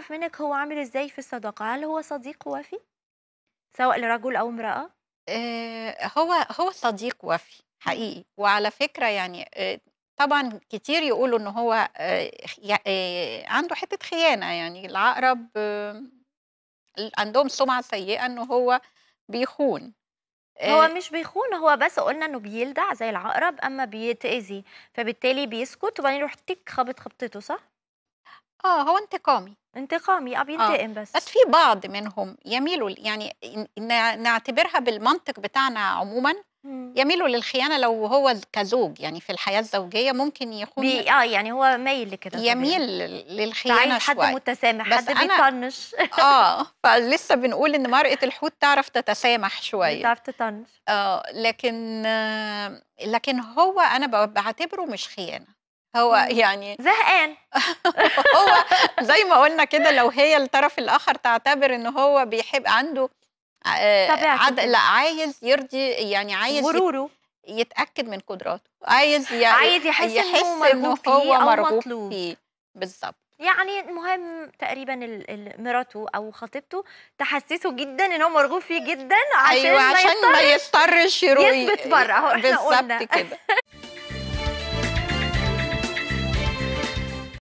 أعرف منك هو عامل إزاي في الصداقة هل هو صديق وفي سواء لرجل أو امرأة آه هو هو صديق وفي حقيقي وعلى فكرة يعني آه طبعا كتير يقولوا ان هو آه، آه، عنده حتة خيانة يعني العقرب آه، عندهم سمعة سيئة ان هو بيخون هو مش بيخون هو بس قلنا انه بيلدع زي العقرب اما بيتاذي فبالتالي بيسكت وبعدين يروح تك خبط خبطته صح؟ آه هو انتقامي انتقامي اه بينتقم بس بس في بعض منهم يميلوا يعني نعتبرها بالمنطق بتاعنا عموما يميلوا للخيانه لو هو كزوج يعني في الحياه الزوجيه ممكن يخون بي... اه يعني هو ميل لكده يميل للخيانه حد شوية. متسامح بس حد بيطنش اه فلسه بنقول ان مرأة الحوت تعرف تتسامح شويه بتعرف تطنش اه لكن آه لكن هو انا بعتبره مش خيانه هو يعني زهقان هو زي ما قلنا كده لو هي الطرف الاخر تعتبر ان هو بيحب عنده آه، عد... لا عايز يرضي يعني عايز غروره يتاكد من قدراته عايز ي... عايز يحس, يحس انه هو مرغوب فيه بالظبط يعني المهم تقريبا مراته او خطيبته تحسسه جدا ان هو مرغوب فيه جدا عشان أيوة عشان ما يضطرش يروح يثبت بره قلنا بالظبط كده